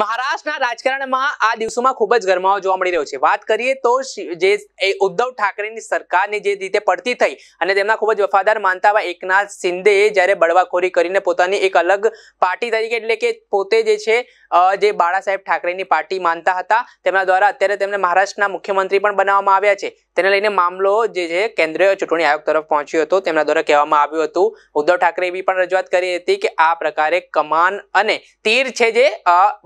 મહારાષ્ટ્રના રાજકારણમાં આ દિવસોમાં ખૂબ જ ગરમાવો જોવા મળી રહ્યો છે વાત કરીએ તો જે ઉદ્ધવ ઠાકરેની સરકારની જે રીતે પડતી થઈ અને તેમના ખૂબ જ વફાદાર માનતા હોય એકનાથ શિંદેએ જ્યારે બળવાખોરી કરીને પોતાની એક અલગ પાર્ટી તરીકે એટલે કે પોતે જે છે જે બાળા સાહેબ ઠાકરેની પાર્ટી માનતા હતા તેમના દ્વારા અત્યારે તેમને મહારાષ્ટ્રના મુખ્યમંત્રી પણ બનાવવામાં આવ્યા છે તેને લઈને મામલો જે છે કેન્દ્રીય ચૂંટણી આયોગ તરફ પહોંચ્યો હતો તેમના દ્વારા કહેવામાં આવ્યું હતું ઉદ્ધવ ઠાકરે એવી પણ રજૂઆત કરી હતી કે આ પ્રકારે કમાન અને તીર છે જે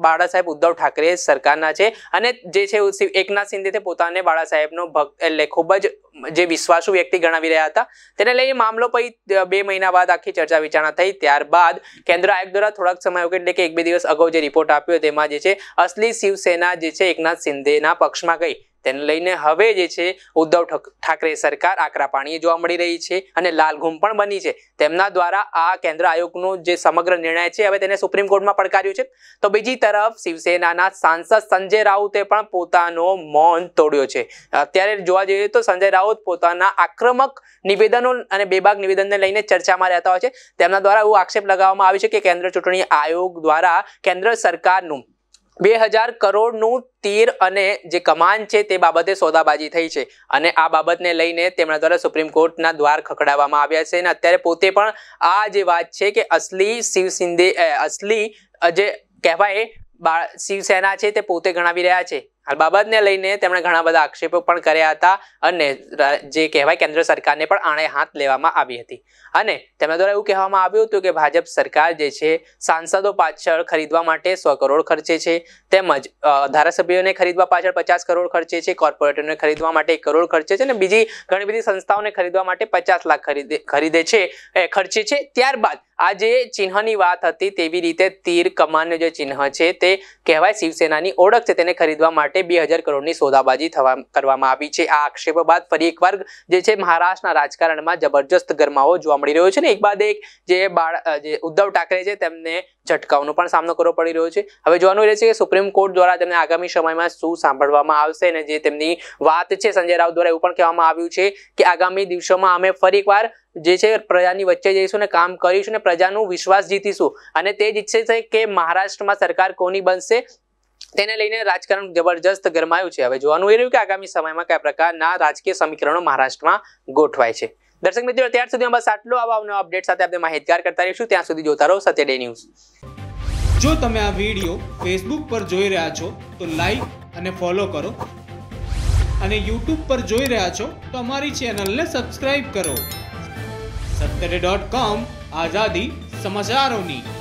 બાળા સાહેબ ઉદ્ધવ ઠાકરે સરકારના છે અને જે છે એકનાથ શિંદે પોતાને બાળા સાહેબનો ભક્ત એટલે ખૂબ જ જે વિશ્વાસુ વ્યક્તિ ગણાવી રહ્યા હતા તેને લઈને મામલો પછી બે મહિના બાદ આખી ચર્ચા વિચારણા થઈ ત્યારબાદ કેન્દ્ર આયોગ દ્વારા થોડાક સમય એટલે કે એક બે દિવસ અગાઉ જે રિપોર્ટ આપ્યો તેમાં જે છે અસલી શિવસેના જે છે એકનાથ શિંદેના પક્ષમાં ગઈ તેને લઈને હવે જે છે ઉદ્ધવ ઠાકરે સરકાર આકરા પાણીએ જોવા મળી રહી છે અને લાલઘૂમ પણ બની છે તેમના દ્વારા આ કેન્દ્ર આયોગનો જે સમગ્ર નિર્ણય છે હવે તેને સુપ્રીમ કોર્ટમાં પડકાર્યું છે તો બીજી તરફ શિવસેનાના સાંસદ સંજય રાઉતે પણ પોતાનો મૌન તોડ્યો છે અત્યારે જોવા જઈએ તો સંજય રાઉત પોતાના આક્રમક નિવેદનો અને બેબાગ નિવેદનને લઈને ચર્ચામાં રહેતા હોય છે તેમના દ્વારા એવો આક્ષેપ લગાવવામાં આવ્યો છે કે કેન્દ્ર ચૂંટણી આયોગ દ્વારા કેન્દ્ર સરકારનું બે હજાર કરોડનું તીર અને જે કમાન છે તે બાબતે સોદાબાજી થઈ છે અને આ બાબતને લઈને તેમના દ્વારા સુપ્રીમ કોર્ટના દ્વાર ખખડાવવામાં આવ્યા છે અને અત્યારે પોતે પણ આ જે વાત છે કે અસલી શિવસિંદે અસલી જે કહેવાય શિવસેના છે તે પોતે ગણાવી રહ્યા છે આ બાબતને લઈને તેમણે ઘણા બધા આક્ષેપો પણ કર્યા હતા અને જે કહેવાય કેન્દ્ર સરકારને પણ આણે હાથ લેવામાં આવી હતી અને તેમના દ્વારા એવું કહેવામાં આવ્યું હતું કે ભાજપ સરકાર જે છે સાંસદો પાછળ ખરીદવા માટે સો કરોડ ખર્ચે છે તેમજ ધારાસભ્યોને ખરીદવા પાછળ પચાસ કરોડ ખર્ચે છે કોર્પોરેટરને ખરીદવા માટે એક કરોડ ખર્ચે છે અને બીજી ઘણી બધી સંસ્થાઓને ખરીદવા માટે પચાસ લાખ ખરીદે ખરીદે છે ખર્ચે છે ત્યારબાદ આ જે ચિહ્નની વાત હતી તેવી રીતે તીર કમાન જે ચિહ્ન છે તે કહેવાય શિવસેનાની ઓળખ છે તેને ખરીદવા માટે બે હજાર કરોડની સોદાબાજી થવા કરવામાં આવી છે આ આક્ષેપો બાદ ફરી એકવાર જે છે મહારાષ્ટ્રના રાજકારણમાં જબરજસ્ત ગરમાવો જોવા મળી રહ્યો છે ને એક બાદ એક જે બાળ જે ઉદ્ધવ ઠાકરે છે તેમને ઝટકાઓનો પણ સામનો કરવો પડી રહ્યો છે હવે જોવાનું છે કે સુપ્રીમ કોર્ટ દ્વારા તેમને આગામી સમયમાં શું સાંભળવામાં આવશે અને જે તેમની વાત છે સંજય રાવ દ્વારા એવું પણ કહેવામાં આવ્યું છે કે આગામી દિવસોમાં અમે ફરી એકવાર જે છે પ્રજાની વચ્ચે જઈશું ને કામ કરીશું અને પ્રજાનું વિશ્વાસ જીતીશું અને તે જ ઈચ્છે છે કે મહારાષ્ટ્રમાં સરકાર કોની બનશે તેને લઈને રાજકારણ જબરજસ્ત ગરમાયું છે હવે જોવાનું એ રહ્યું કે આગામી સમયમાં કયા પ્રકારના રાજકીય સમીકરણો મહારાષ્ટ્રમાં ગોઠવાય છે દર્શક મિત્રો ત્યાર સુધી બસ આટલો આવા નવા અપડેટ સાથે આપણે માહિતગાર કરતા રહીશું ત્યાં સુધી જોતા રહો સત્ય ડે ન્યૂઝ જો તમે આ વિડીયો ફેસબુક પર જોઈ રહ્યા છો તો લાઈક અને ફોલો કરો અને યુટ્યુબ પર જોઈ રહ્યા છો તો અમારી ચેનલને સબસ્ક્રાઈબ કરો સત્તરે ડોટ કોમ આઝાદી સમાચારોની